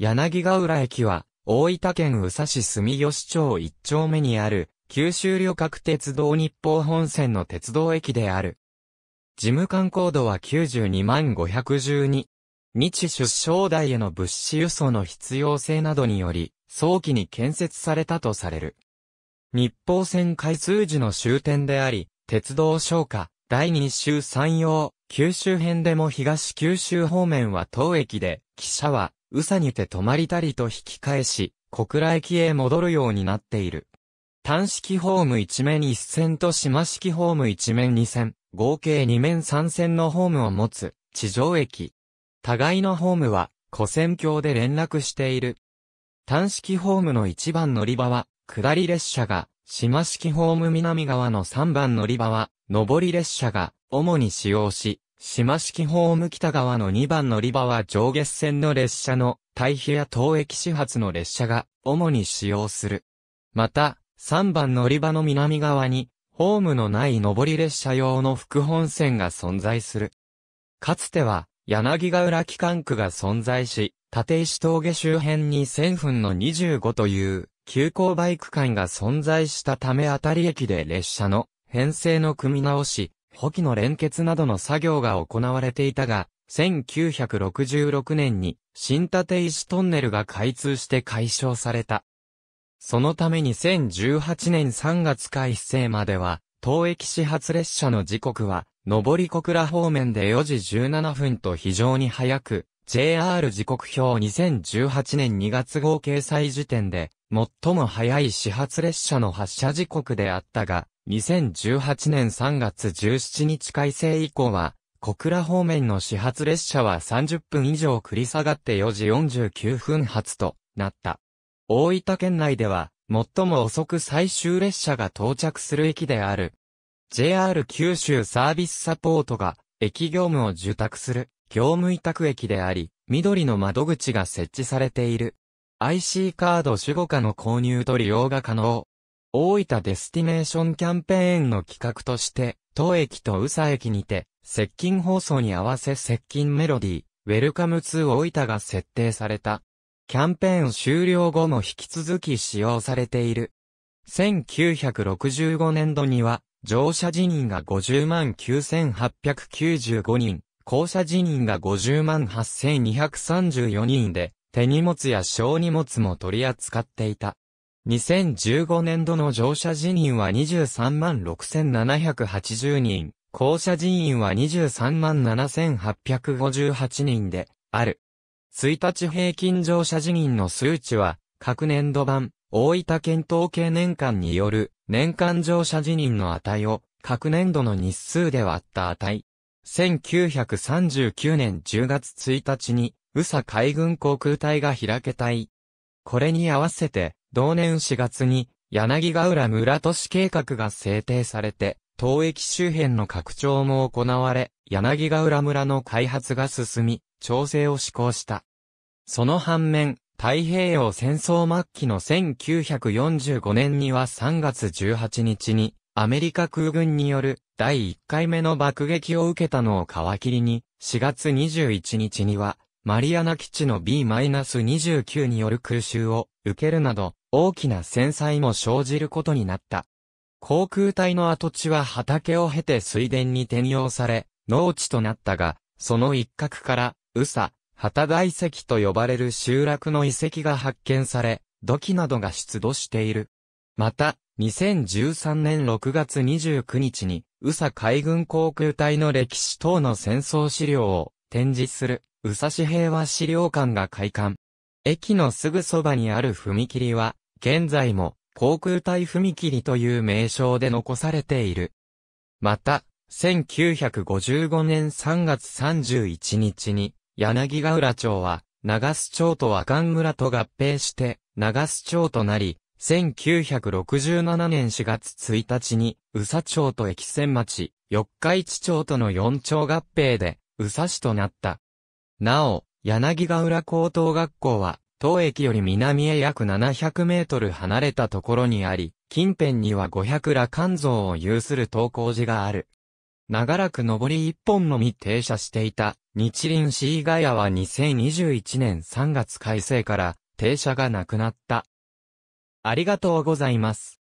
柳ヶ浦駅は、大分県宇佐市住吉町一丁目にある、九州旅客鉄道日報本線の鉄道駅である。事務官コードは92万512。日出生台への物資輸送の必要性などにより、早期に建設されたとされる。日報線開通時の終点であり、鉄道消化、第2週山陽、九州編でも東九州方面は当駅で、汽車は宇佐にて泊まりたりと引き返し、小倉駅へ戻るようになっている。単式ホーム一面一線と島式ホーム一面二線、合計二面三線のホームを持つ、地上駅。互いのホームは、古線橋で連絡している。単式ホームの一番乗り場は、下り列車が、島式ホーム南側の三番乗り場は、上り列車が、主に使用し、島式ホーム北側の2番乗り場は上下線の列車の対比や東駅始発の列車が主に使用する。また、3番乗り場の南側に、ホームのない上り列車用の副本線が存在する。かつては、柳ヶ浦機関区が存在し、立石峠周辺に1000分の25という急行バイク間が存在したためあたり駅で列車の編成の組み直し、補機の連結などの作業が行われていたが、1966年に新立石トンネルが開通して解消された。そのため2018年3月始。正までは、当駅始発列車の時刻は、上り小倉方面で4時17分と非常に早く、JR 時刻表2018年2月号掲載時点で、最も早い始発列車の発車時刻であったが、2018年3月17日改正以降は、小倉方面の始発列車は30分以上繰り下がって4時49分発となった。大分県内では、最も遅く最終列車が到着する駅である。JR 九州サービスサポートが、駅業務を受託する、業務委託駅であり、緑の窓口が設置されている。IC カード守護下の購入と利用が可能。大分デスティネーションキャンペーンの企画として、当駅と宇佐駅にて、接近放送に合わせ接近メロディー、ウェルカム2大分が設定された。キャンペーン終了後も引き続き使用されている。1965年度には、乗車辞任が50万9895人、降車辞任が50万8234人で、手荷物や小荷物も取り扱っていた。2015年度の乗車人員は23万6780人、降車人員は23万7858人で、ある。1日平均乗車人員の数値は、各年度版、大分県統計年間による、年間乗車人員の値を、各年度の日数で割った値。1939年10月1日に、宇佐海軍航空隊が開けたい。これに合わせて、同年4月に、柳ヶ浦村都市計画が制定されて、当駅周辺の拡張も行われ、柳ヶ浦村の開発が進み、調整を施行した。その反面、太平洋戦争末期の1945年には3月18日に、アメリカ空軍による第1回目の爆撃を受けたのを皮切りに、4月21日には、マリアナ基地の B-29 による空襲を受けるなど、大きな戦災も生じることになった。航空隊の跡地は畑を経て水田に転用され、農地となったが、その一角から、宇佐、畑田遺跡と呼ばれる集落の遺跡が発見され、土器などが出土している。また、2013年6月29日に、宇佐海軍航空隊の歴史等の戦争資料を展示する、宇佐市平和資料館が開館。駅のすぐそばにある踏切は、現在も航空隊踏切という名称で残されている。また、1955年3月31日に、柳ヶ浦町は、長須町と和漢村と合併して、長須町となり、1967年4月1日に、宇佐町と駅線町、四日市町との4町合併で、宇佐市となった。なお、柳ヶ浦高等学校は、当駅より南へ約700メートル離れたところにあり、近辺には500羅漢像を有する東校寺がある。長らく上り一本のみ停車していた、日輪市ヶ谷は2021年3月改正から、停車がなくなった。ありがとうございます。